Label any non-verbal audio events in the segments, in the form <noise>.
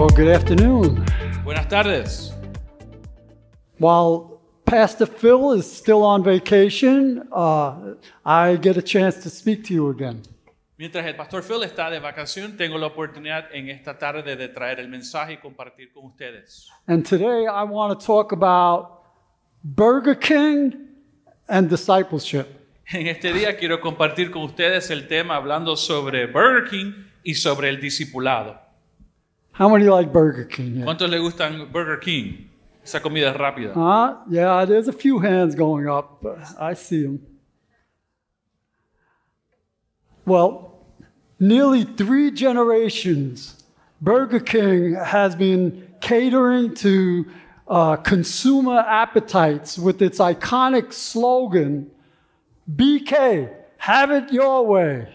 Well, good afternoon. Buenas tardes. While Pastor Phil is still on vacation, uh, I get a chance to speak to you again. Mientras el pastor Phil está de vacación, tengo la oportunidad en esta tarde de traer el mensaje y compartir con ustedes. And today I want to talk about Burger King and discipleship. En este día quiero compartir con ustedes el tema hablando sobre Burger King y sobre el discipulado. How many like Burger King? here? ¿Cuántos le gustan Burger King? Esa comida rápida. Uh, yeah, there's a few hands going up. But I see them. Well, nearly three generations, Burger King has been catering to uh, consumer appetites with its iconic slogan BK, have it your way.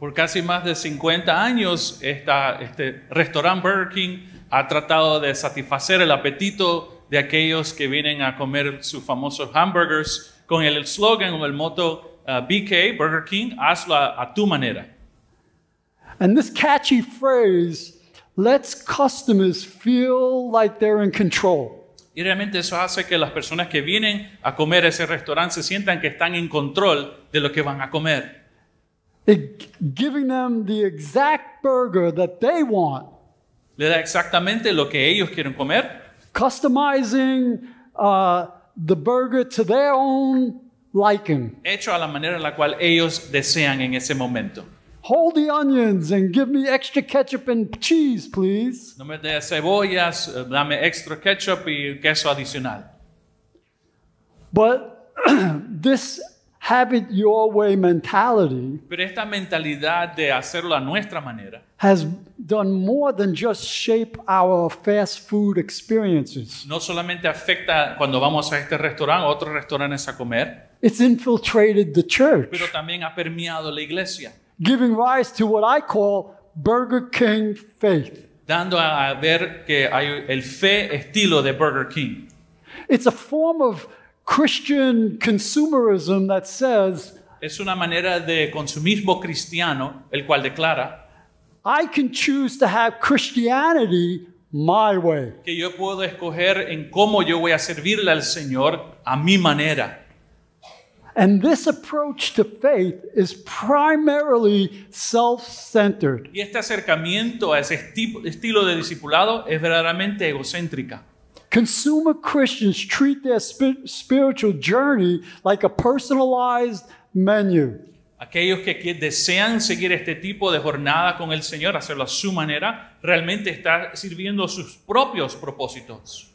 Por casi más de 50 años, este restaurante Burger King ha tratado de satisfacer el apetito de aquellos que vienen a comer sus famosos hamburgers con el slogan o el motto uh, BK, Burger King, hazlo a, tu manera. And this catchy phrase lets customers feel like they're in control. Y realmente eso hace que las personas que vienen a comer ese restaurante se sientan que están en control de lo que van a comer. it, giving them the exact burger that they want. Le da exactamente lo que ellos quieren comer. Customizing uh, the burger to their own liking. Hecho a la manera en la cual ellos desean en ese momento. Hold the onions and give me extra ketchup and cheese, please. No me de cebollas, eh, dame extra ketchup y queso adicional. But <clears throat> this have it your way mentality Pero esta mentalidad de hacerlo a nuestra manera has done more than just shape our fast food experiences. no solamente afecta cuando vamos a este restaurante, o otros restaurantes a comer, It's infiltrated the church, pero también ha permeado la iglesia, giving rise to what I call Burger King faith. dando a ver que hay el fe estilo de Burger King. It's a form of Christian consumerism that says, es una manera de consumismo cristiano, el cual declara, I can choose to have Christianity my way. Que yo puedo escoger en cómo yo voy a servirle al Señor a mi manera. And this approach to faith is primarily self-centered. Y este acercamiento a ese estilo de discipulado es verdaderamente egocéntrica. Consumer Christians treat their spiritual journey like a personalized Aquellos que desean seguir este tipo de jornada con el Señor, hacerlo a su manera, realmente está sirviendo sus propios propósitos.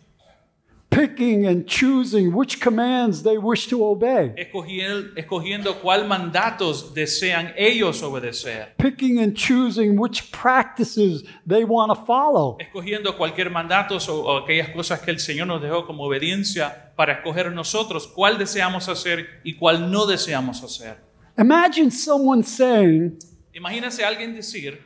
picking and choosing which commands they wish to obey. Escogiendo, escogiendo cuál mandatos desean ellos obedecer. Picking and choosing which practices they want to follow. Escogiendo cualquier mandatos o, o, aquellas cosas que el Señor nos dejó como obediencia para escoger nosotros cuál deseamos hacer y cuál no deseamos hacer. Imagine someone saying, Imagínese alguien decir,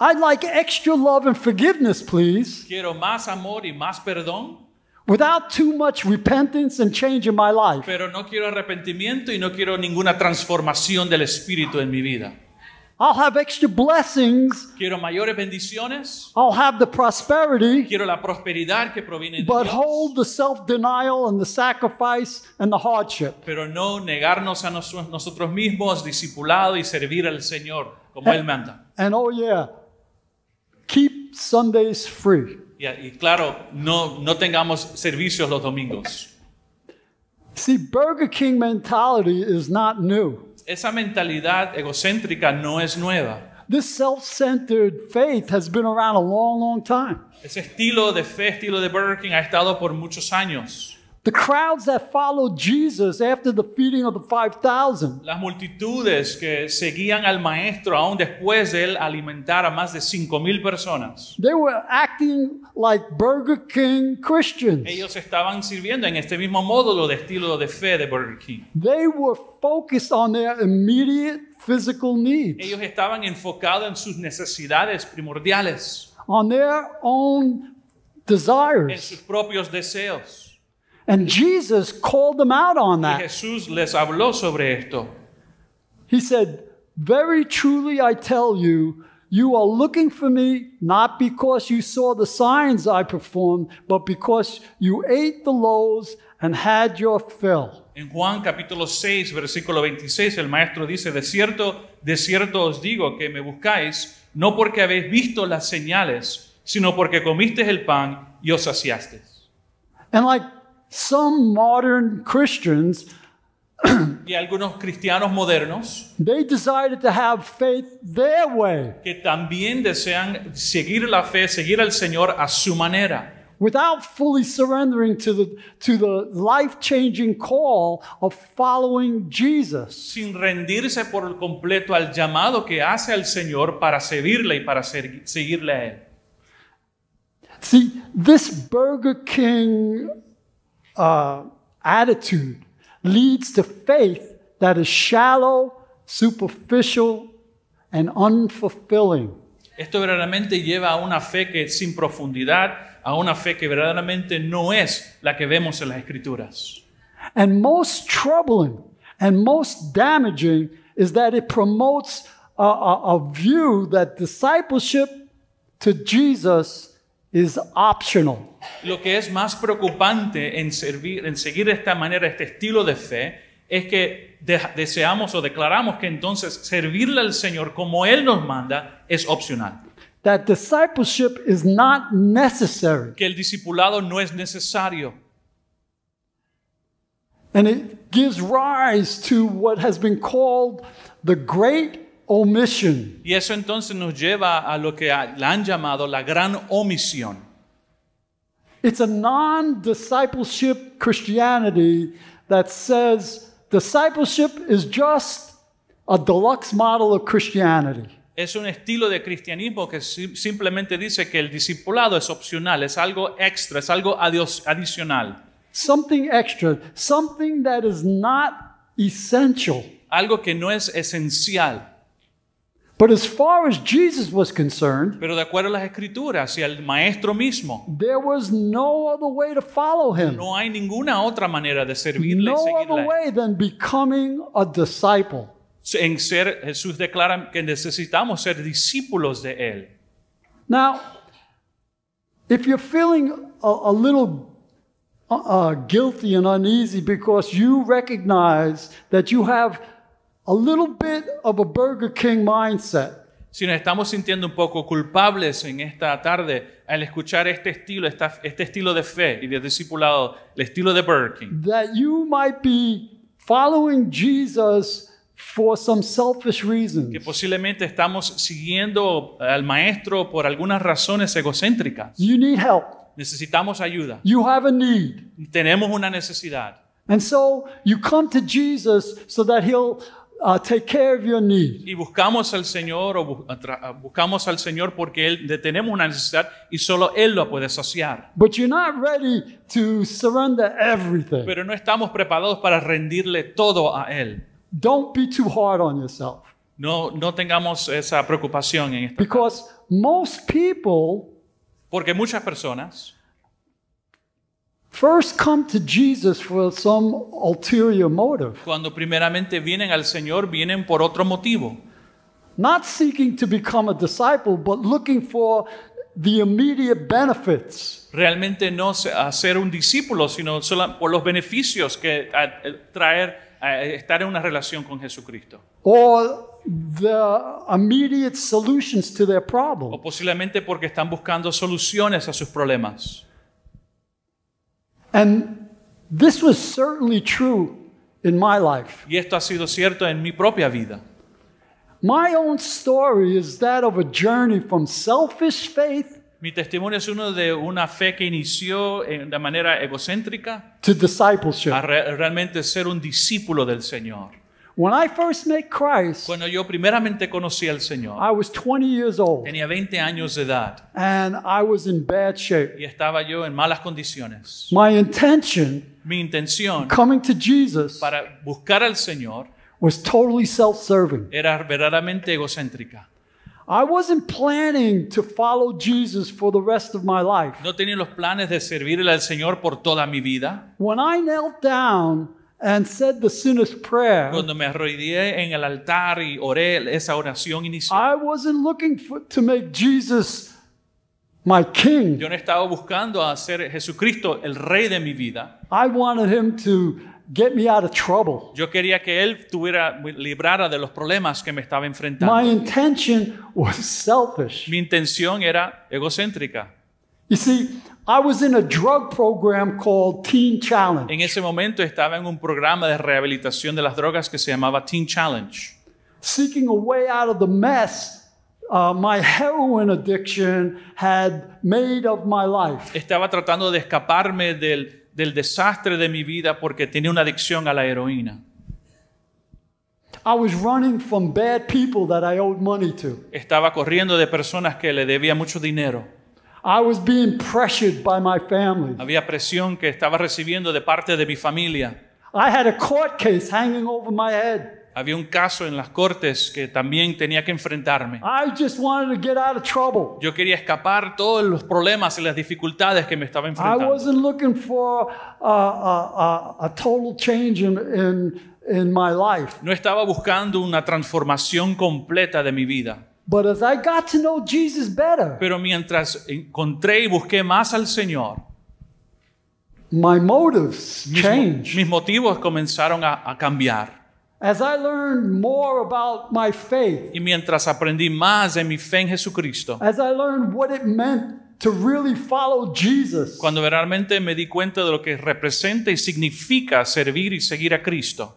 I'd like extra love and forgiveness, please. Quiero más amor y más perdón without too much repentance and change in my life. Pero no quiero arrepentimiento y no quiero ninguna transformación del espíritu en mi vida. I'll have extra blessings. Quiero mayores bendiciones. I'll have the prosperity. Quiero la prosperidad que proviene de But hold the self-denial and the sacrifice and the hardship. Pero no negarnos a nos nosotros mismos, discipulado y servir al Señor como and, él manda. And oh yeah, keep Sundays free. Y, claro, no, no tengamos servicios los domingos. Burger King mentality is not new. Esa mentalidad egocéntrica no es nueva. This self-centered faith has been around a long, long time. Ese estilo de fe, estilo de Burger King ha estado por muchos años. The crowds that followed Jesus after the feeding of the 5000. Las multitudes que seguían al maestro aún después de él alimentar a más de 5000 personas. They were acting like Burger King Christians. Ellos estaban sirviendo en este mismo módulo de estilo de fe de Burger King. They were focused on their immediate physical needs. Ellos estaban enfocados en sus necesidades primordiales. On their own desires. En sus propios deseos. And Jesus called them out on that. Jesús les habló sobre esto. He said, Very truly I tell you, you are looking for me not because you saw the signs I performed, but because you ate the loaves and had your fill. En Juan capítulo 6, versículo 26, el maestro dice, de cierto, de cierto os digo que me buscáis, no porque habéis visto las señales, sino porque comisteis el pan y os saciasteis. And like some modern Christians y algunos cristianos modernos they decided to have faith their way. que también desean seguir la fe, seguir al Señor a su manera. without fully surrendering to the, to the life changing call of following Jesus. Sin rendirse por completo al llamado que hace al Señor para servirle y para ser, seguirle a Él. See, this Burger King uh, attitude leads to faith that is shallow, superficial, and unfulfilling. Esto verdaderamente lleva a una fe que es sin profundidad, a una fe que verdaderamente no es la que vemos en las escrituras. And most troubling and most damaging is that it promotes a, a, a view that discipleship to Jesus is optional. Lo que es más preocupante en, servir, en seguir esta manera, este estilo de fe, es que deseamos o declaramos que entonces servirle al Señor como Él nos manda es opcional. That discipleship is not necessary. Que el discipulado no es necesario. And it gives rise to what has been called the great y eso entonces nos lleva a lo que han llamado la gran omisión. non deluxe Es un estilo de cristianismo que simplemente dice que el discipulado es opcional, es algo extra, es algo adicional. Algo que no es esencial. But as far as Jesus was concerned, pero de acuerdo a las escrituras y al maestro mismo, there was no other way to follow him. No hay ninguna otra manera de servirle no y seguirle. No other way than becoming a disciple. En ser Jesús declara que necesitamos ser discípulos de él. Now, if you're feeling a, a little uh, uh guilty and uneasy because you recognize that you have a little bit of a Burger King mindset. Si nos estamos sintiendo un poco culpables en esta tarde al escuchar este estilo, esta, este estilo de fe y de discipulado, el estilo de Burger King, That you might be following Jesus for some selfish reasons. que posiblemente estamos siguiendo al maestro por algunas razones egocéntricas. You need help. Necesitamos ayuda. You have a need. Tenemos una necesidad. And so you come to Jesus so that he'll Uh, y buscamos al Señor o buscamos al Señor porque él tenemos una necesidad y solo él lo puede saciar. Pero no estamos preparados para rendirle todo a él. No no tengamos esa preocupación en esto. Because most people porque muchas personas First come to Jesus for some ulterior motive. Cuando primeramente vienen al Señor, vienen por otro motivo. Not seeking to become a disciple, but looking for the immediate benefits. Realmente no hacer un discípulo, sino solo por los beneficios que eh, traer eh, estar en una relación con Jesucristo. Or the immediate solutions to their problem. O posiblemente porque están buscando soluciones a sus problemas. And this was certainly true in my life. Y esto ha sido cierto en mi propia vida. My own story is that of a journey from selfish faith Mi testimonio es uno de una fe que inició de manera egocéntrica to discipleship. a re realmente ser un discípulo del Señor. When I first met Christ, Cuando yo primeramente conocí al Señor, I was 20 years old tenía 20 años de edad and I was in bad shape. y estaba yo en malas condiciones. My intention Mi intención coming to Jesus para buscar al Señor was totally self-serving. era verdaderamente egocéntrica. I wasn't planning to follow Jesus for the rest of my life. No tenía los planes de servirle al Señor por toda mi vida. When I knelt down Cuando me arrodillé en el altar y oré esa oración inicial, I wasn't looking to make Jesus my king. yo no estaba buscando a Jesucristo el rey de mi vida. I wanted him to get me out of trouble. Yo quería que él me librara de los problemas que me estaba enfrentando. My intention was selfish. Mi intención era egocéntrica was En ese momento estaba en un programa de rehabilitación de las drogas que se llamaba Teen Challenge. Estaba tratando de escaparme del, desastre de mi vida porque tenía una adicción a la heroína. Estaba corriendo de personas que le debía mucho dinero. Había presión que estaba recibiendo de parte de mi familia. Había un caso en las cortes que también tenía que enfrentarme. Yo quería escapar todos los problemas y las dificultades que me estaba enfrentando. life. No estaba buscando una transformación completa de mi vida. Pero mientras encontré y busqué más al Señor, mis, motivos comenzaron a, cambiar. Y mientras aprendí más de mi fe en Jesucristo, cuando realmente me di cuenta de lo que representa y significa servir y seguir a Cristo,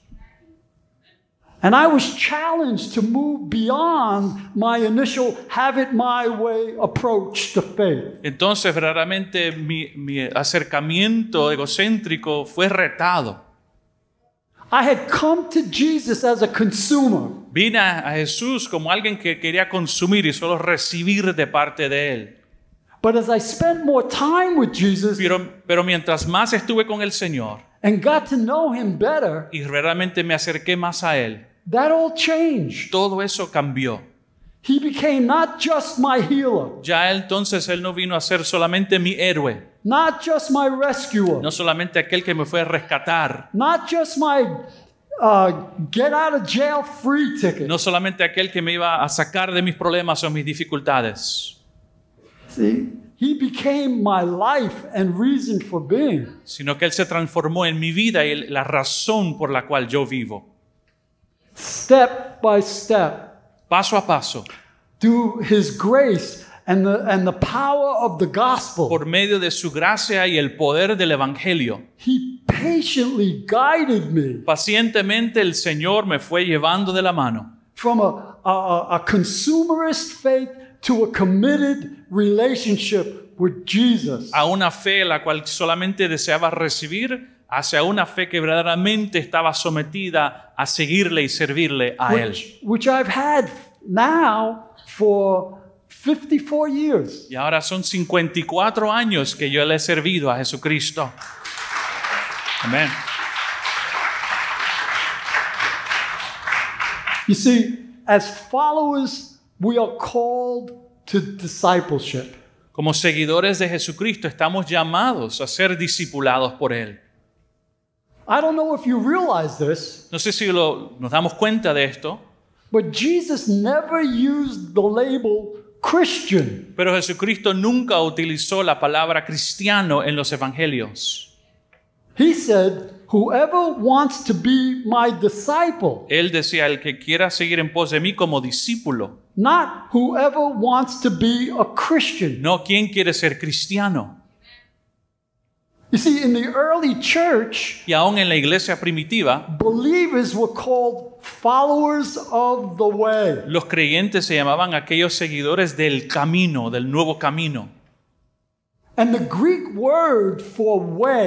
And I was challenged to move beyond my initial have it my way approach to faith. Entonces, verdaderamente mi, mi acercamiento egocéntrico fue retado. I had come to Jesus as a consumer. Vine a Jesús como alguien que quería consumir y solo recibir de parte de él. But as I spent more time with Jesus, pero, pero mientras más estuve con el Señor, and got to know him better, y realmente me acerqué más a él, Todo eso cambió. Ya entonces él no vino a ser solamente mi héroe. No solamente aquel que me fue a rescatar. No solamente aquel que me iba a sacar de mis problemas o mis dificultades. Sino que él se transformó en mi vida y la razón por la cual yo vivo step by step, paso a paso, through His grace and the, and the power of the gospel. Por medio de su gracia y el poder del evangelio. He patiently guided me. Pacientemente el Señor me fue llevando de la mano. From a, a, a consumerist faith to a committed relationship with Jesus. A una fe la cual solamente deseaba recibir hacia una fe que verdaderamente estaba sometida a seguirle y servirle a Él. Which, I've had now for 54 years. Y ahora son 54 años que yo le he servido a Jesucristo. Amén. You see, as followers, we are called to discipleship. Como seguidores de Jesucristo estamos llamados a ser discipulados por él. I don't know if you realize this, no sé si lo, nos damos cuenta de esto, but Jesus never used the label Christian. pero Jesucristo nunca utilizó la palabra cristiano en los evangelios. He said, Whoever wants to be my disciple, Él decía, el que quiera seguir en pos de mí como discípulo, not whoever wants to be a Christian. no quien quiere ser cristiano. y aún en la iglesia primitiva, Los creyentes se llamaban aquellos seguidores del camino, del nuevo camino.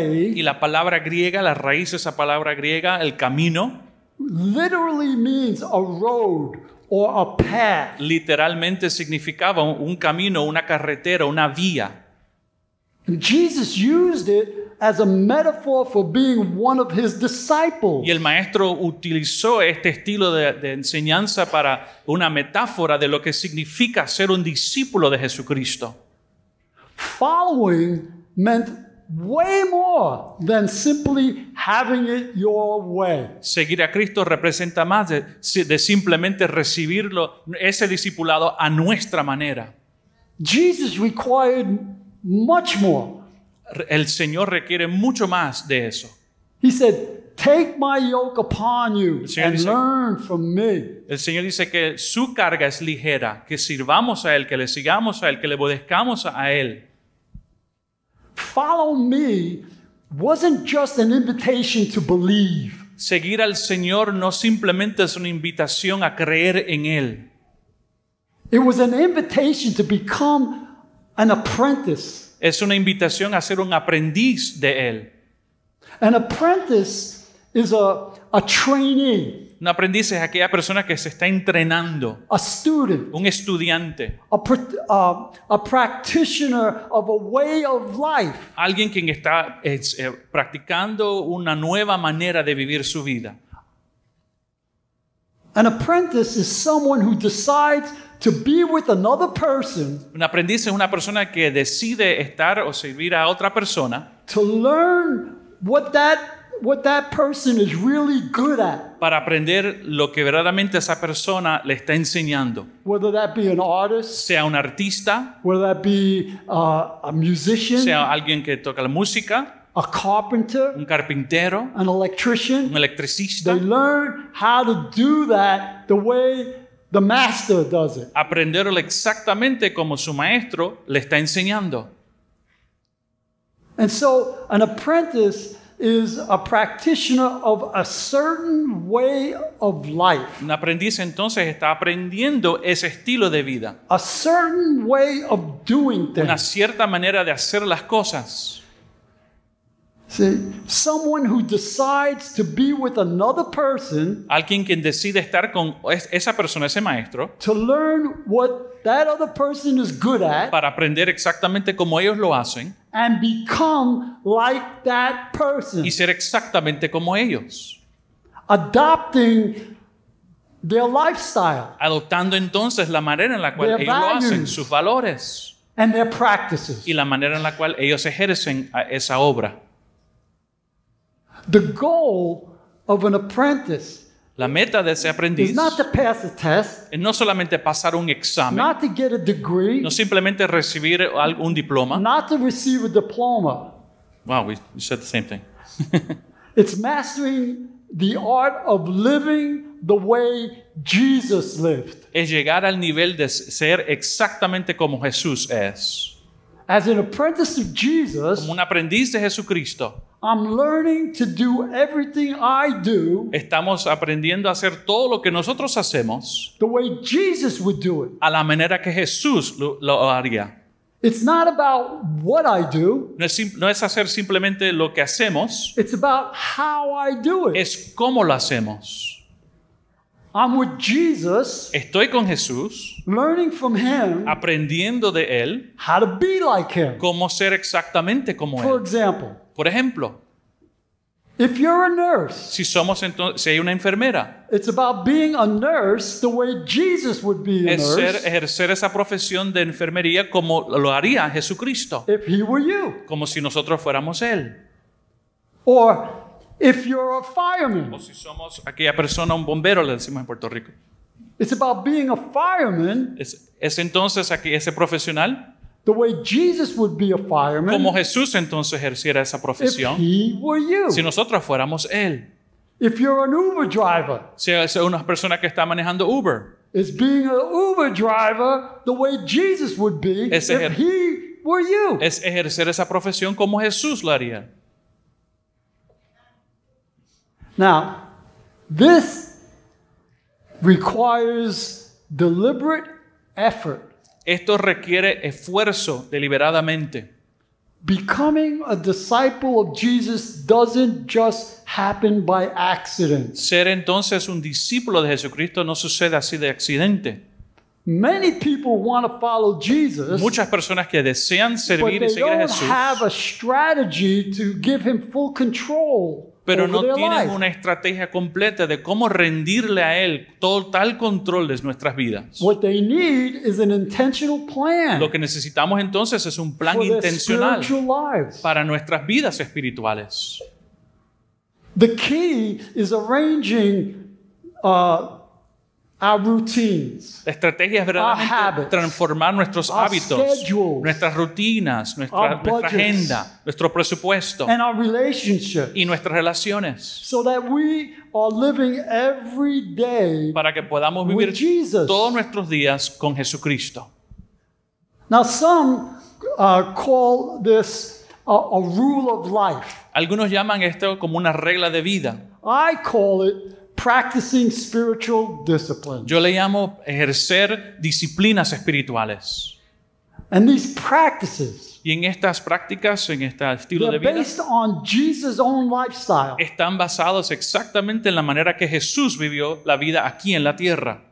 y la palabra griega, la raíz de esa palabra griega, el camino, Literalmente significaba un camino, una carretera, una vía. And Jesus used it as a metaphor for being one of his disciples. Y el maestro utilizó este estilo de, de, enseñanza para una metáfora de lo que significa ser un discípulo de Jesucristo. Following meant way more than simply having it your way. Seguir a Cristo representa más de, de simplemente recibirlo ese discipulado a nuestra manera. Jesus required much more. El Señor requiere mucho más de eso. He said, "Take my yoke upon you and learn from me." El Señor dice que su carga es ligera, que sirvamos a él, que le sigamos a él, que le obedezcamos a él. Follow me wasn't just an invitation to believe. Seguir al Señor no simplemente es una invitación a creer en él. It was an invitation to become es una invitación a ser un aprendiz de él. Un aprendiz es aquella persona que se está entrenando. Un estudiante. A, a, Alguien quien está eh, practicando una nueva manera de vivir su vida. An apprentice is someone who decides to be with another person, Un aprendiz es una persona que decide estar o servir a otra persona to learn what that what that person is really good at. para aprender lo que verdaderamente esa persona le está enseñando. Whether that be an artist, Sea un artista, whether that be uh, a musician, sea alguien que toca la música, a carpenter, un carpintero, an electrician, un electricista. They learn how to do that the way The master does it. Aprenderlo exactamente como su maestro le está enseñando. And so an apprentice is a practitioner of a certain way of life. Un aprendiz entonces está aprendiendo ese estilo de vida. A certain way of doing things. Una cierta manera de hacer las cosas alguien quien decide estar con esa persona, ese maestro, para aprender exactamente como ellos lo hacen, y ser exactamente como ellos, their adoptando entonces la manera en la cual ellos lo hacen, sus valores, y la manera en la cual ellos ejercen esa obra. The goal of an apprentice la meta de ese aprendiz is not to pass a test, es no solamente pasar un examen, not to get a degree, no simplemente recibir un diploma. Not to receive a diploma. Wow, we said the same thing. <laughs> it's mastering the art of living the way Jesus lived. Es llegar al nivel de ser exactamente como Jesús es. As an apprentice of Jesus, como un aprendiz de Jesucristo, I'm learning to do everything I do, estamos aprendiendo a hacer todo lo que nosotros hacemos the way Jesus would do it. a la manera que Jesús lo, lo haría. It's not about what I do. No es, no es hacer simplemente lo que hacemos. It's about how I do it. Es cómo lo hacemos. I'm with Jesus, Estoy con Jesús. Learning from him, aprendiendo de él. How to be like him. Cómo ser exactamente como For él. Example, Por ejemplo. If you're a nurse, si somos entonces, si hay una enfermera, it's about being a nurse the way Jesus would be a es nurse. Ser, ejercer esa profesión de enfermería como lo haría Jesucristo. If he were you. Como si nosotros fuéramos él. Or If you're a fireman. si somos aquella persona, un bombero, le decimos en Puerto Rico. Es, entonces aquí ese profesional. The way Jesus would be a fireman, como Jesús entonces ejerciera esa profesión. Si nosotros fuéramos él. If you're an Uber driver, si es una persona que está manejando Uber. being an Uber driver the way Jesus would be if he were you. Es ejercer esa profesión como Jesús lo haría. Now, this requires deliberate effort. Esto requiere esfuerzo deliberadamente. Becoming a disciple of Jesus doesn't just happen by accident. Ser entonces un discípulo de Jesucristo no sucede así de accidente. people Muchas personas que desean servir y seguir a Jesús, pero no tienen una estrategia completa de cómo rendirle a Él total control de nuestras vidas. Lo que necesitamos entonces es un plan intencional para nuestras vidas espirituales. The key is arranging uh, Our estrategias verdaderamente transformar nuestros hábitos, nuestras rutinas, nuestra, agenda, nuestro presupuesto y nuestras relaciones. para que podamos vivir todos nuestros días con Jesucristo. Algunos llaman esto como una regla de vida. I call it yo le llamo ejercer disciplinas espirituales. y en estas prácticas, en este estilo de vida, están basados exactamente en la manera que Jesús vivió la vida aquí en la tierra.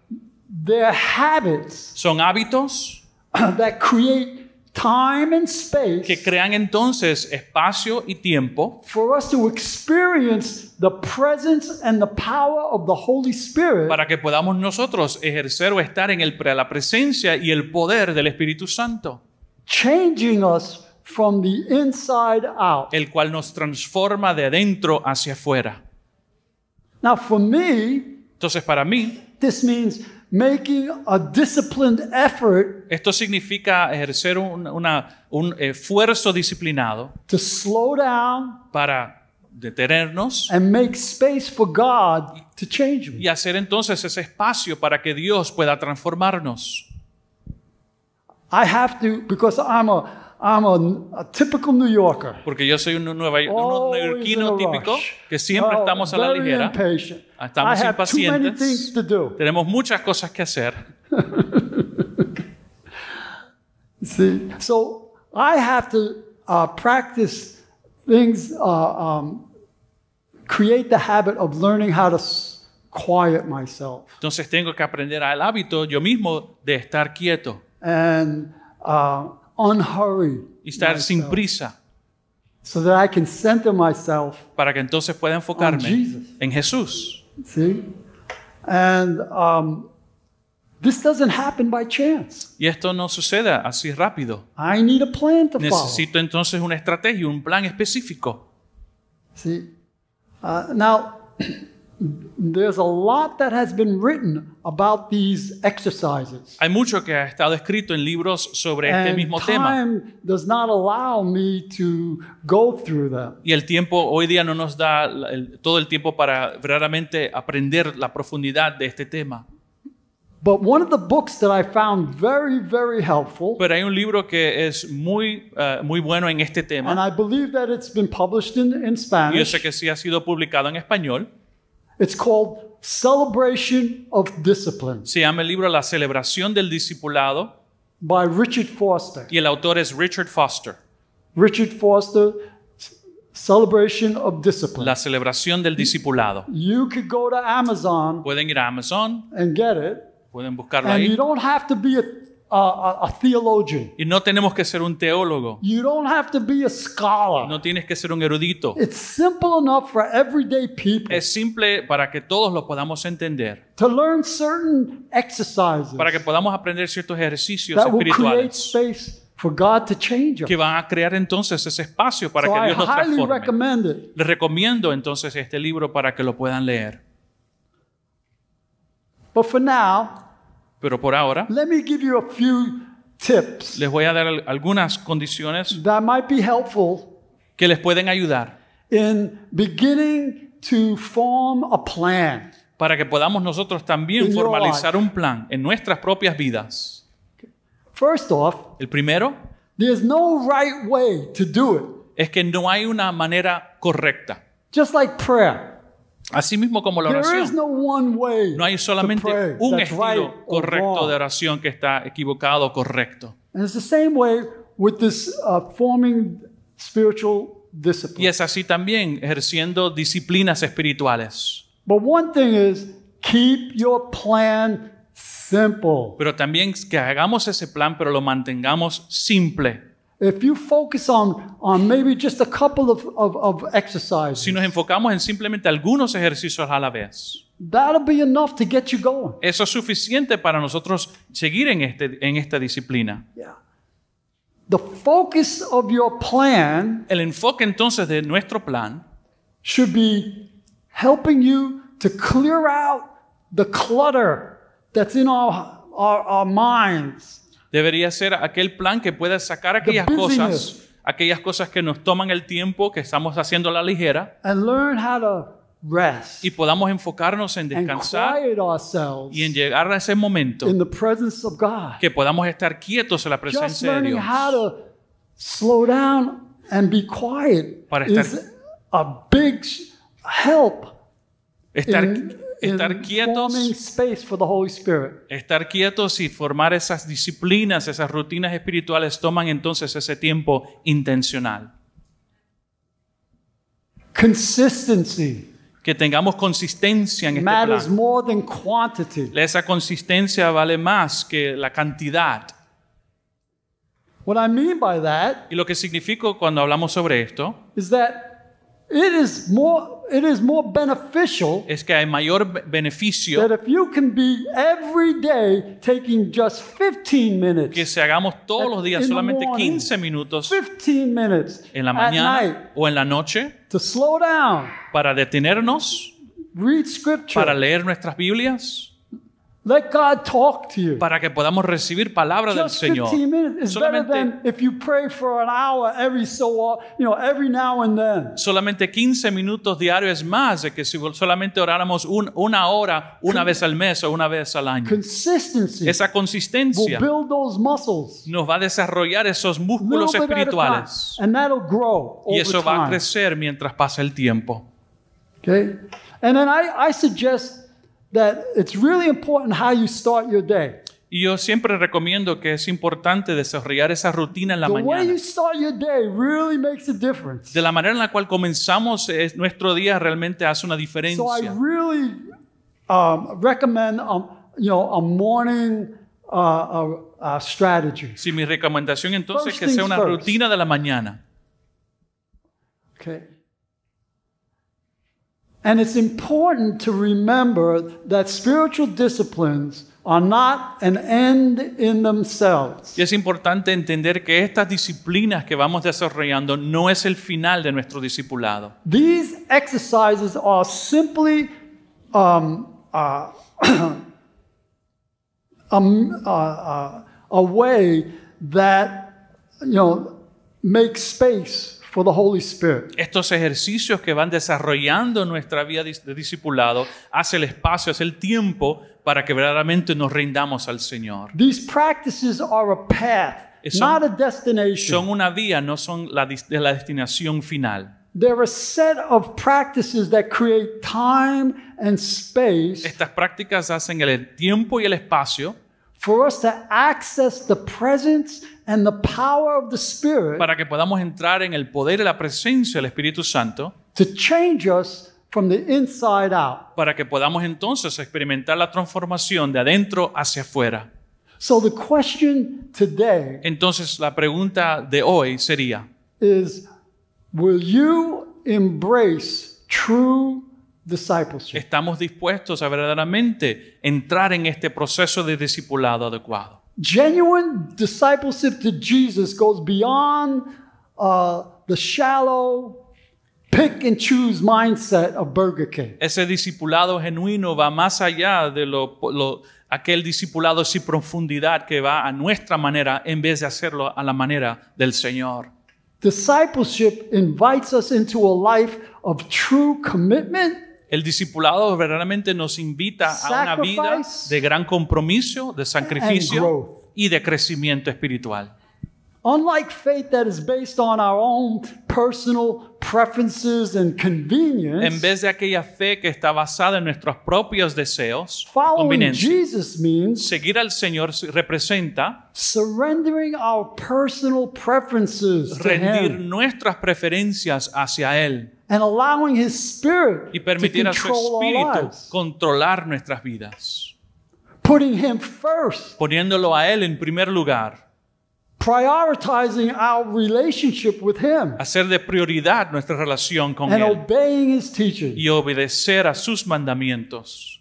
Son hábitos que <clears throat> crean time and space que crean entonces espacio y tiempo the Spirit para que podamos nosotros ejercer o estar en la presencia y el poder del Espíritu Santo el cual nos transforma de adentro hacia afuera for entonces para mí this means esto significa ejercer un, esfuerzo disciplinado para detenernos space y hacer entonces ese espacio para que Dios pueda transformarnos. I have to because I'm a I'm a, a typical New Yorker. Porque yo soy un nueva, un neoyorquino típico que siempre oh, estamos a la ligera. Impatient. Ah, estamos I impacientes. Tenemos muchas cosas que hacer. <laughs> See, so I have to uh, practice things, uh, um, create the habit of learning how to quiet myself. Entonces tengo que aprender el hábito yo mismo de estar quieto. And uh, y estar sin prisa. para que entonces pueda enfocarme en Jesús. Um, y esto no suceda así rápido. Necesito entonces una estrategia, un plan específico. Sí. <clears throat> There's a lot that has been written about these exercises. Hay mucho que ha estado escrito en libros sobre and este mismo time tema. Does not allow me to go through them. Y el tiempo hoy día no nos da el, todo el tiempo para verdaderamente aprender la profundidad de este tema. But one of the books that I found very, very helpful. Pero hay un libro que es muy, uh, muy bueno en este tema. And I believe that it's been published in, in Spanish. Yo sé que sí ha sido publicado en español. It's called Celebration of Discipline. Se llama el libro La celebración del discipulado. By Richard Foster. Y el autor es Richard Foster. Richard Foster Celebration of Discipline. La celebración del discipulado. You could go to Amazon. Pueden ir a Amazon. And get it. Pueden buscarlo and ahí. You don't have to be a Y no tenemos que ser un teólogo. You don't have to be a scholar. No tienes que ser un erudito. It's simple enough for everyday people. Es simple para que todos lo podamos entender. To learn certain exercises. Para que podamos aprender ciertos ejercicios espirituales. Will create space for God to change Que van a crear entonces ese espacio para que Dios nos transforme. Les recomiendo entonces este libro para que lo puedan leer. But for now, pero por ahora, let me give a few tips les voy a dar algunas condiciones that might be helpful que les pueden ayudar in beginning to form a plan para que podamos nosotros también formalizar un plan en nuestras propias vidas. First off, el primero no right way to do es que no hay una manera correcta. Just like prayer. Así mismo como la oración. No hay solamente un estilo correcto de oración que está equivocado o correcto. Uh, y es así también ejerciendo disciplinas espirituales. Pero también que hagamos ese plan, pero lo mantengamos simple. If you focus on, on maybe just a couple of, of, of exercises, Si nos enfocamos en simplemente algunos ejercicios a la vez, that'll be enough to get you going. eso es suficiente para nosotros seguir en, este, en esta disciplina. Yeah. The focus of your plan El enfoque entonces de nuestro plan should be helping you to clear out the clutter that's in our, our, our minds debería ser aquel plan que pueda sacar aquellas cosas, aquellas cosas que nos toman el tiempo, que estamos haciendo a la ligera, y podamos enfocarnos en descansar y en llegar a ese momento que podamos estar quietos en la presencia de Dios. How to slow down and be quiet is a big help Estar, estar quietos. Estar quietos y formar esas disciplinas, esas rutinas espirituales toman entonces ese tiempo intencional. Consistency que tengamos consistencia en este plan. More Esa consistencia vale más que la cantidad. What I mean by y lo que significa cuando hablamos sobre esto es that es que hay mayor beneficio que si hagamos todos los días solamente 15 minutos 15 en la mañana o en la noche para detenernos, para leer nuestras Biblias para que podamos recibir palabra del Señor. Solamente 15 minutos diarios es más de que si solamente oráramos una hora una vez al mes o una vez al año. Esa consistencia nos va a desarrollar esos músculos espirituales. y eso va a crecer mientras pasa el tiempo. Okay? And then that it's really important how you start your day. Y yo siempre recomiendo que es importante desarrollar esa rutina en la The way you start your day really makes a difference. De la manera en la cual comenzamos es, eh, nuestro día realmente hace una So I really um, recommend um, you know a morning uh, a, strategy. Si mi recomendación entonces es que sea una first. rutina de la mañana. Okay, And it's important to remember that spiritual disciplines are not an end in themselves. Y es importante entender que estas disciplinas que vamos desarrollando no es el final de nuestro discipulado. These exercises are simply um, uh, <clears throat> um, uh, uh, a way that you know makes space Estos ejercicios que van desarrollando nuestra vida de discipulado hace el espacio, hacen el tiempo para que verdaderamente nos rindamos al Señor. Eh, son, una vía, no son la, de la destinación final. Estas prácticas hacen el tiempo y el espacio for us to access the presence and the power of the Spirit para que podamos entrar en el poder y la presencia del Espíritu Santo to change us from the inside out. para que podamos entonces experimentar la transformación de adentro hacia afuera. So the question today Entonces la pregunta de hoy sería, is will you embrace true discipleship. Estamos dispuestos a verdaderamente entrar en este proceso de discipulado adecuado. Genuine discipleship to Jesus goes beyond uh, the shallow pick and choose mindset of Burger King. Ese discipulado genuino va más allá de lo, lo aquel discipulado sin profundidad que va a nuestra manera en vez de hacerlo a la manera del Señor. Discipleship invites us into a life of true commitment el discipulado verdaderamente nos invita a una vida de gran compromiso, de sacrificio y de crecimiento espiritual. en vez de aquella fe que está basada en nuestros propios deseos, following seguir al Señor representa rendir nuestras preferencias hacia él y permitir a su espíritu controlar nuestras vidas. Poniéndolo a él en primer lugar. Hacer de prioridad nuestra relación con él. Y obedecer a sus mandamientos.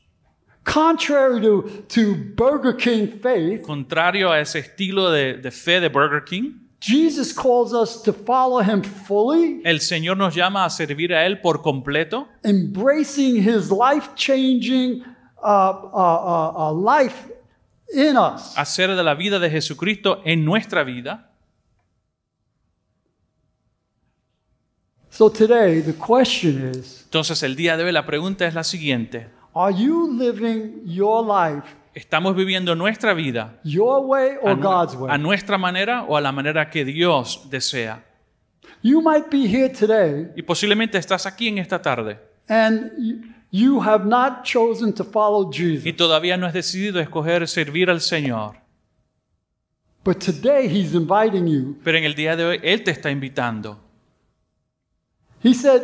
contrario a ese estilo de fe de Burger King, Jesus calls us to follow him fully, El Señor nos llama a servir a él por completo, embracing his life-changing uh, uh, uh, uh, life in us. hacer de la vida de Jesucristo en nuestra vida. So today, the question is: Entonces el día de hoy la pregunta es la siguiente. Are you living your life estamos viviendo nuestra vida a, nuestra manera o a la manera que Dios desea. y posiblemente estás aquí en esta tarde. Y todavía no has decidido escoger servir al Señor. Pero en el día de hoy él te está invitando. He said,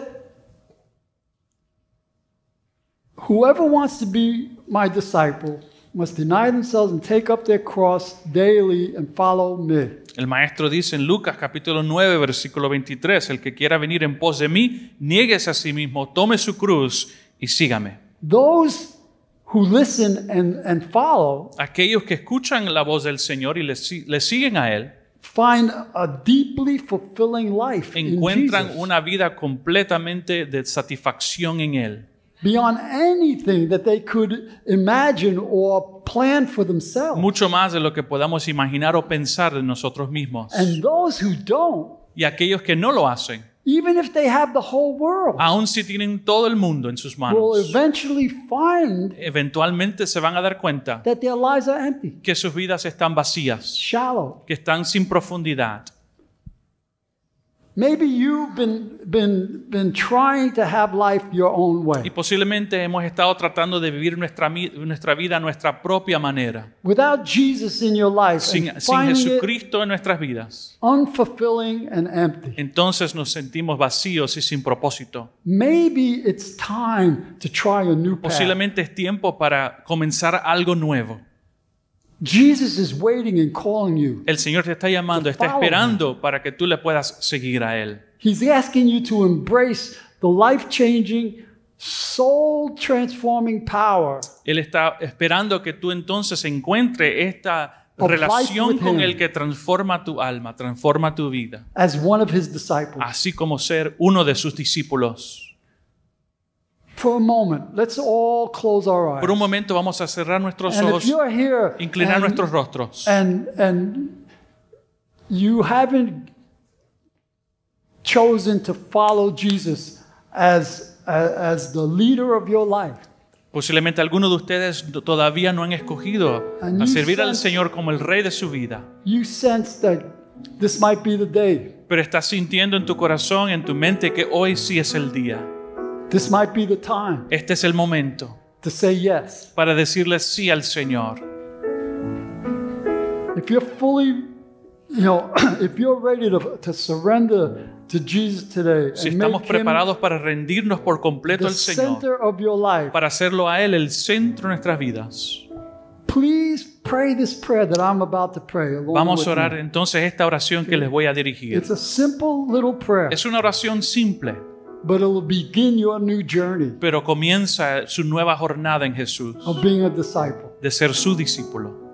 "Whoever wants to be my disciple." El maestro dice en Lucas capítulo 9 versículo 23, el que quiera venir en pos de mí, niegues a sí mismo, tome su cruz y sígame. Aquellos que escuchan la voz del Señor y le, siguen a él, encuentran una vida completamente de satisfacción en él. Mucho más de lo que podamos imaginar o pensar de nosotros mismos. y aquellos que no lo hacen, even aun si tienen todo el mundo en sus manos, eventualmente se van a dar cuenta que sus vidas están vacías, que están sin profundidad. Y posiblemente hemos estado tratando de vivir nuestra, vida a nuestra propia manera. Without Jesus in your life, sin, Jesucristo en nuestras vidas. Unfulfilling and empty. Entonces nos sentimos vacíos y sin propósito. Maybe it's time to try a new Posiblemente es tiempo para comenzar algo nuevo. El Señor te está llamando, está esperando para que tú le puedas seguir a Él. Él está esperando que tú entonces encuentres esta relación con el que transforma tu alma, transforma tu vida. Así como ser uno de sus discípulos. Por un momento vamos a cerrar nuestros ojos, inclinar nuestros rostros. and you haven't chosen to follow Jesus as as the leader of your life. Posiblemente algunos de ustedes todavía no han escogido a servir al Señor como el Rey de su vida, pero estás sintiendo en tu corazón, en tu mente, que hoy sí es el día este es el momento para decirle sí al Señor. si estamos preparados para rendirnos por completo al Señor, para hacerlo a Él el centro de nuestras vidas. Vamos a orar entonces esta oración que les voy a dirigir. Es una oración simple. Pero comienza su nueva jornada en Jesús de ser su discípulo.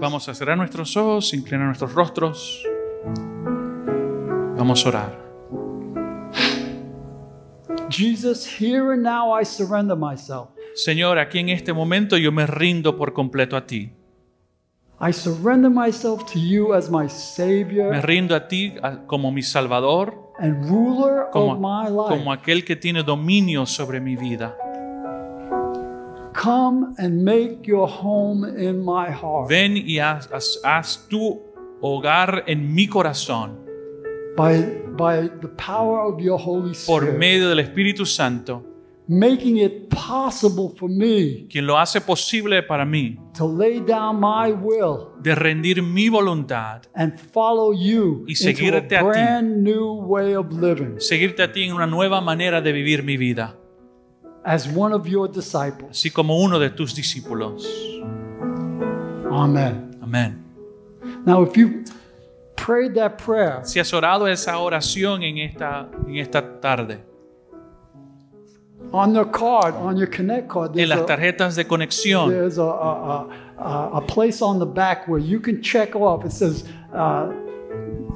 Vamos a cerrar nuestros ojos, inclinar nuestros rostros. Vamos a orar. Señor, aquí en este momento yo me rindo por completo a ti. Me rindo a ti como mi salvador and ruler como, of my life. como aquel que tiene dominio sobre mi vida. Come and make your home in my heart. Ven y haz, haz, haz tu hogar en mi corazón. By, by the power of your Holy Spirit. Por medio del Espíritu Santo making it possible for me quien lo hace posible para mí to lay down my will de rendir mi voluntad and follow you y seguirte a, a brand new way of living. seguirte a ti en una nueva manera de vivir mi vida as one of your disciples. así como uno de tus discípulos Amen. Amen. now if you prayed that prayer si has orado esa oración en esta en esta tarde en las tarjetas de conexión. There's a, a, place on the back where you can check off. It says uh,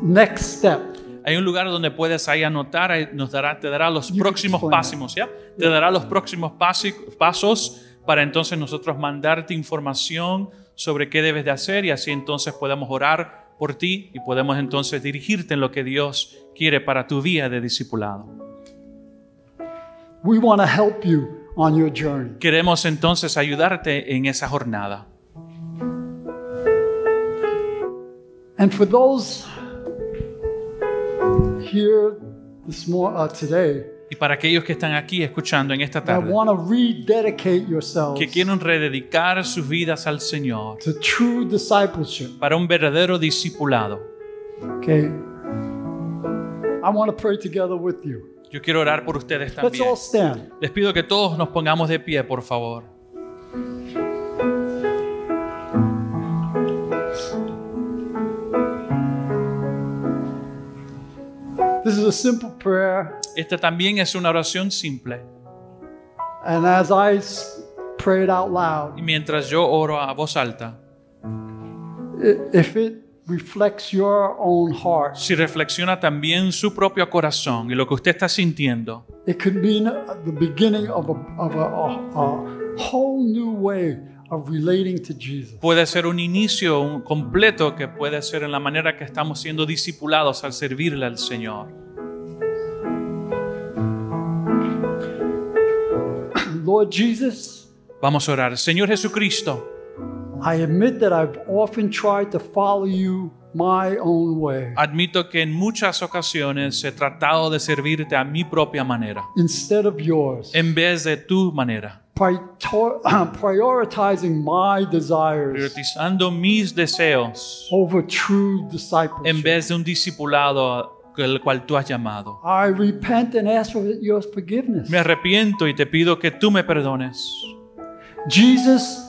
next step. Hay un lugar donde puedes ahí anotar, nos dará, te dará los próximos pasos, ¿ya? Te dará los próximos pasos para entonces nosotros mandarte información sobre qué debes de hacer y así entonces podemos orar por ti y podemos entonces dirigirte en lo que Dios quiere para tu vida de discipulado. We want to help you on your journey. Queremos entonces ayudarte en esa jornada. And for those here this uh, today, y para aquellos que están aquí escuchando en esta tarde, que quieren rededicar sus vidas al Señor, true discipleship. para un verdadero discipulado. Okay. I want to pray together with you. Yo quiero orar por ustedes también. Les pido que todos nos pongamos de pie, por favor. Esta también es una oración simple. y mientras yo oro a voz alta, if si reflexiona también su propio corazón y lo que usted está sintiendo, puede ser un inicio un completo que puede ser en la manera que estamos siendo discipulados al servirle al Señor. Vamos a orar. Señor Jesucristo, I admit that I've often tried to follow you my own way. Admito que en muchas ocasiones he tratado de servirte a mi propia manera. Instead of yours. En vez de tu manera. <clears throat> Prioritizing my desires priorizando mis deseos over true discipleship. en vez de un discipulado el cual tú has llamado. I repent and ask for your forgiveness. Me arrepiento y te pido que tú me perdones. Jesus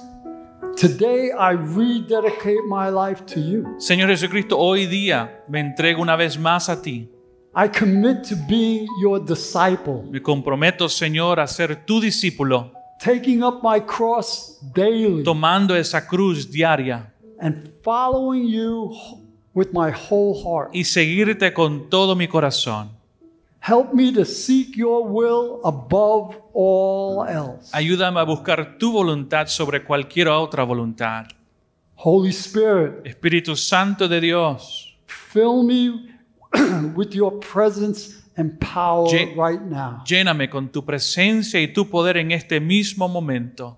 Señor Jesucristo, hoy día me entrego una vez más a ti. I commit to your disciple. Me comprometo, Señor, a ser tu discípulo. Taking up my cross daily. Tomando esa cruz diaria. And following you with my whole heart. Y seguirte con todo mi corazón. Ayúdame a buscar tu voluntad sobre cualquier otra voluntad. Holy Spirit, Espíritu Santo de Dios, fill me <clears throat> with your presence and power right now. Lléname con tu presencia y tu poder en este mismo momento.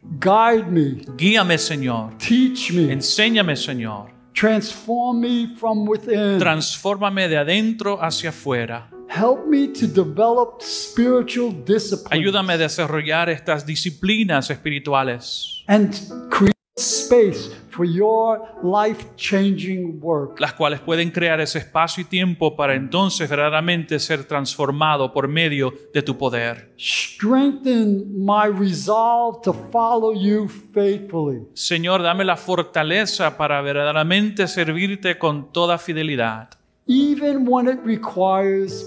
Guide me. Guíame, Señor. Teach me. Enséñame, Señor. Transform from within. Transfórmame de adentro hacia afuera. Help me to develop spiritual disciplines. Ayúdame a desarrollar estas disciplinas espirituales. And create space for your life-changing work. Las cuales pueden crear ese espacio y tiempo para entonces verdaderamente ser transformado por medio de tu poder. Strengthen my resolve to follow you faithfully. Señor, dame la fortaleza para verdaderamente servirte con toda fidelidad. Even when it requires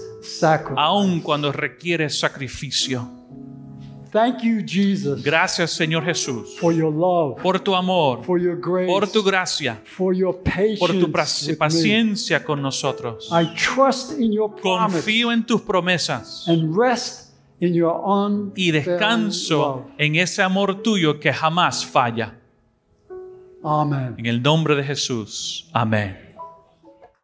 aun cuando requiere sacrificio. Gracias, Señor Jesús, por tu amor, por tu gracia, por tu paciencia con nosotros. Confío en tus promesas y descanso en ese amor tuyo que jamás falla. En el nombre de Jesús. Amén.